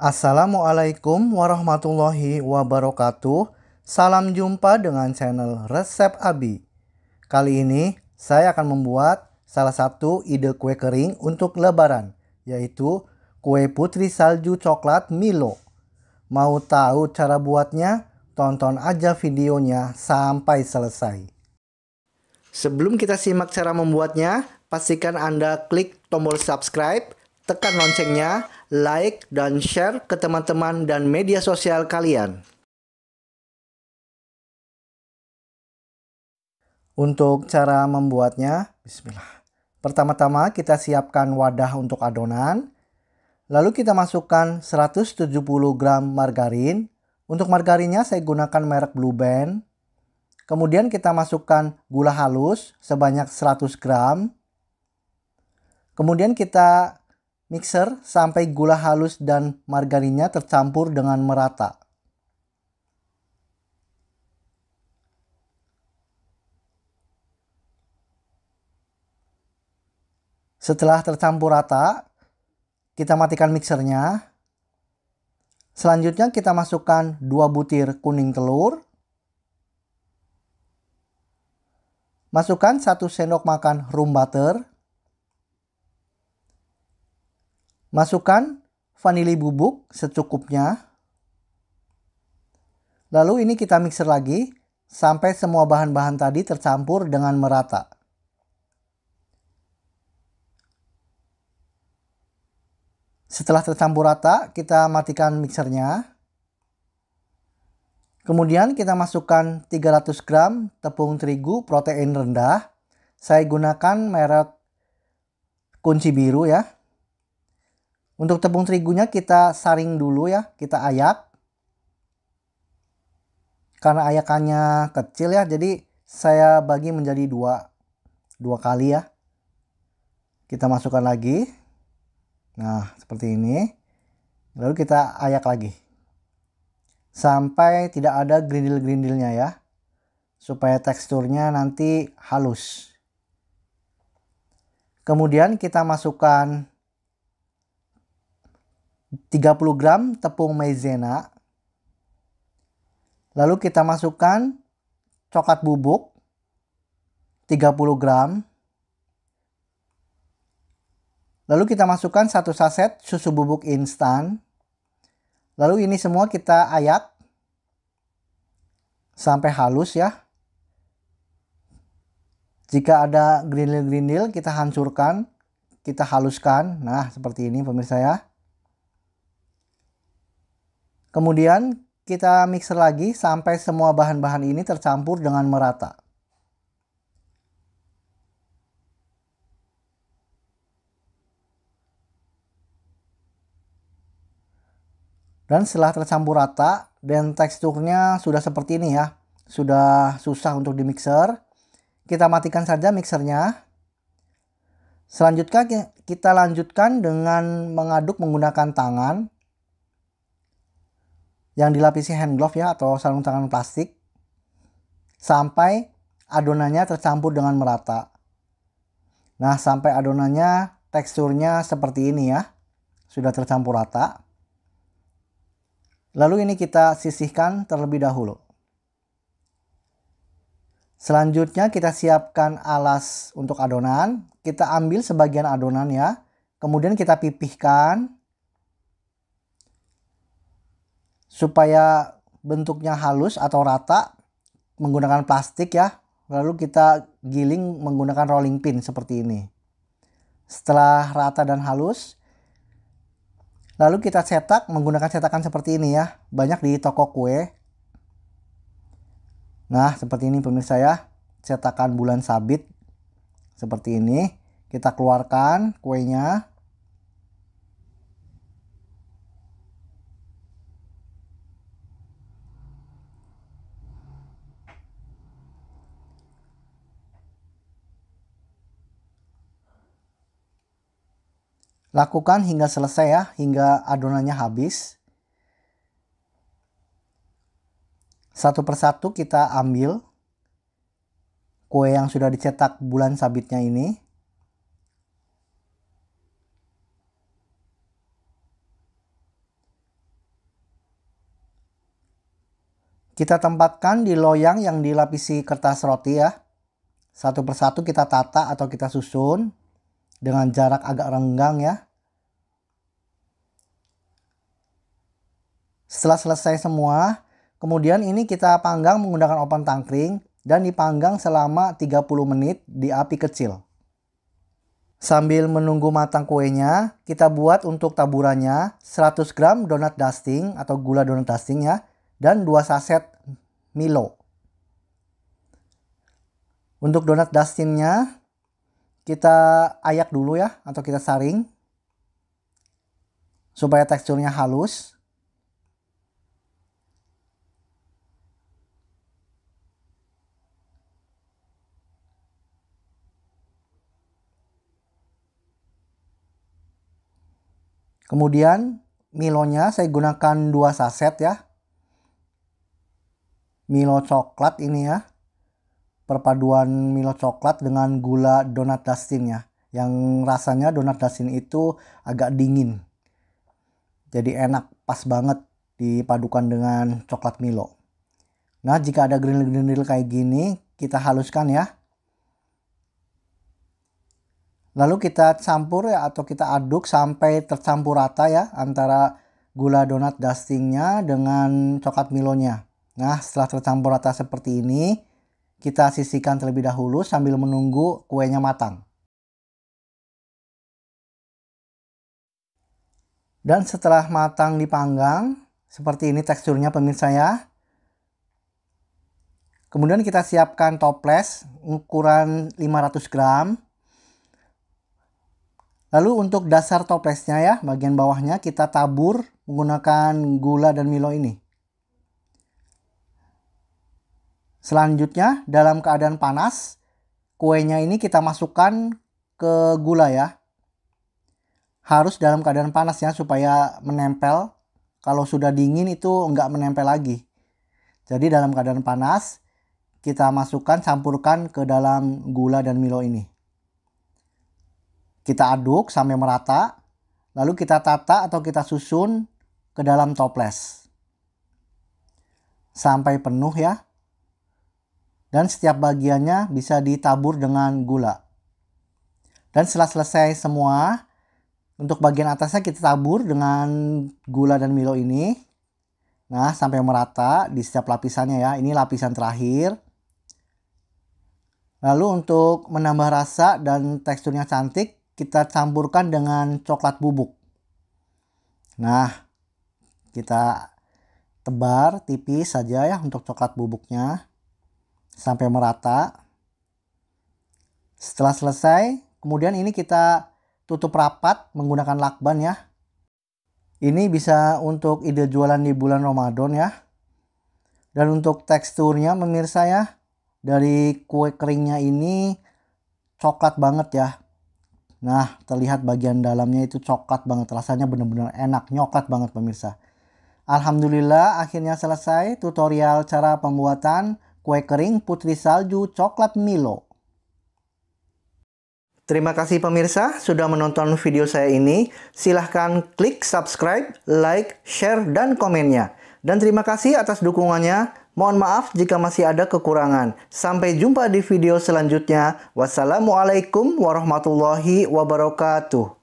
Assalamualaikum warahmatullahi wabarakatuh. Salam jumpa dengan channel Resep Abi. Kali ini saya akan membuat salah satu ide kue kering untuk lebaran, yaitu kue putri salju coklat Milo. Mau tahu cara buatnya? Tonton aja videonya sampai selesai. Sebelum kita simak cara membuatnya, pastikan Anda klik tombol subscribe, tekan loncengnya, like, dan share ke teman-teman dan media sosial kalian. Untuk cara membuatnya, bismillah. Pertama-tama kita siapkan wadah untuk adonan. Lalu kita masukkan 170 gram margarin. Untuk margarinnya saya gunakan merek Blue Band. Kemudian kita masukkan gula halus sebanyak 100 gram. Kemudian kita mixer sampai gula halus dan margarinnya tercampur dengan merata. Setelah tercampur rata, kita matikan mixernya. Selanjutnya kita masukkan 2 butir kuning telur. Masukkan 1 sendok makan room butter Masukkan vanili bubuk secukupnya. Lalu ini kita mixer lagi sampai semua bahan-bahan tadi tercampur dengan merata. Setelah tercampur rata, kita matikan mixernya. Kemudian kita masukkan 300 gram tepung terigu protein rendah. Saya gunakan merek kunci biru ya, untuk tepung terigunya kita saring dulu ya, kita ayak. Karena ayakannya kecil ya, jadi saya bagi menjadi dua, dua kali ya. Kita masukkan lagi. Nah, seperti ini. Lalu kita ayak lagi. Sampai tidak ada grindil-grindilnya ya. Supaya teksturnya nanti halus. Kemudian kita masukkan 30 gram tepung maizena. Lalu kita masukkan coklat bubuk 30 gram. Lalu kita masukkan satu saset susu bubuk instan. Lalu ini semua kita ayak sampai halus ya. Jika ada grindil grindil kita hancurkan, kita haluskan. Nah, seperti ini pemirsa ya. Kemudian kita mixer lagi sampai semua bahan-bahan ini tercampur dengan merata. Dan setelah tercampur rata dan teksturnya sudah seperti ini ya, sudah susah untuk di mixer, Kita matikan saja mixernya. Selanjutnya kita lanjutkan dengan mengaduk menggunakan tangan yang dilapisi hand glove ya atau sarung tangan plastik sampai adonannya tercampur dengan merata. Nah, sampai adonannya teksturnya seperti ini ya. Sudah tercampur rata. Lalu ini kita sisihkan terlebih dahulu. Selanjutnya kita siapkan alas untuk adonan. Kita ambil sebagian adonan ya. Kemudian kita pipihkan supaya bentuknya halus atau rata menggunakan plastik ya. Lalu kita giling menggunakan rolling pin seperti ini. Setelah rata dan halus, lalu kita cetak menggunakan cetakan seperti ini ya. Banyak di toko kue. Nah, seperti ini pemirsa ya. Cetakan bulan sabit seperti ini. Kita keluarkan kuenya. Lakukan hingga selesai ya, hingga adonannya habis. Satu persatu kita ambil kue yang sudah dicetak bulan sabitnya ini. Kita tempatkan di loyang yang dilapisi kertas roti ya. Satu persatu kita tata atau kita susun dengan jarak agak renggang ya. Setelah selesai semua, kemudian ini kita panggang menggunakan oven tangkring dan dipanggang selama 30 menit di api kecil. Sambil menunggu matang kuenya, kita buat untuk taburannya 100 gram donat dusting atau gula donat dusting ya, dan 2 saset Milo. Untuk donat dustingnya, kita ayak dulu ya atau kita saring supaya teksturnya halus. Kemudian milonya saya gunakan dua saset ya. Milo coklat ini ya perpaduan Milo coklat dengan gula donat dasin ya. Yang rasanya donat dasin itu agak dingin. Jadi enak, pas banget dipadukan dengan coklat Milo. Nah, jika ada grindel-grindel kayak gini, kita haluskan ya. Lalu kita campur ya atau kita aduk sampai tercampur rata ya antara gula donat dustingnya dengan coklat milonya. Nah setelah tercampur rata seperti ini kita sisihkan terlebih dahulu sambil menunggu kuenya matang. Dan setelah matang dipanggang, seperti ini teksturnya pemirsa ya. Kemudian kita siapkan toples ukuran 500 gram. Lalu untuk dasar toplesnya ya, bagian bawahnya kita tabur menggunakan gula dan Milo ini. Selanjutnya, dalam keadaan panas, kuenya ini kita masukkan ke gula ya. Harus dalam keadaan panas ya supaya menempel. Kalau sudah dingin itu enggak menempel lagi. Jadi dalam keadaan panas, kita masukkan, campurkan ke dalam gula dan Milo ini. Kita aduk sampai merata, lalu kita tata atau kita susun ke dalam toples. Sampai penuh ya dan setiap bagiannya bisa ditabur dengan gula. Dan setelah selesai semua, untuk bagian atasnya kita tabur dengan gula dan Milo ini. Nah, sampai merata di setiap lapisannya ya. Ini lapisan terakhir. Lalu untuk menambah rasa dan teksturnya cantik, kita campurkan dengan coklat bubuk. Nah, kita tebar tipis saja ya untuk coklat bubuknya sampai merata. Setelah selesai, kemudian ini kita tutup rapat menggunakan lakban ya. Ini bisa untuk ide jualan di bulan Ramadan ya. Dan untuk teksturnya pemirsa ya, dari kue keringnya ini coklat banget ya. Nah, terlihat bagian dalamnya itu coklat banget, rasanya benar-benar enak, nyoklat banget pemirsa. Alhamdulillah akhirnya selesai tutorial cara pembuatan kue kering putri salju coklat Milo. Terima kasih pemirsa sudah menonton video saya ini. Silahkan klik subscribe, like, share, dan komennya. Dan terima kasih atas dukungannya. Mohon maaf jika masih ada kekurangan. Sampai jumpa di video selanjutnya. Wassalamualaikum warahmatullahi wabarakatuh.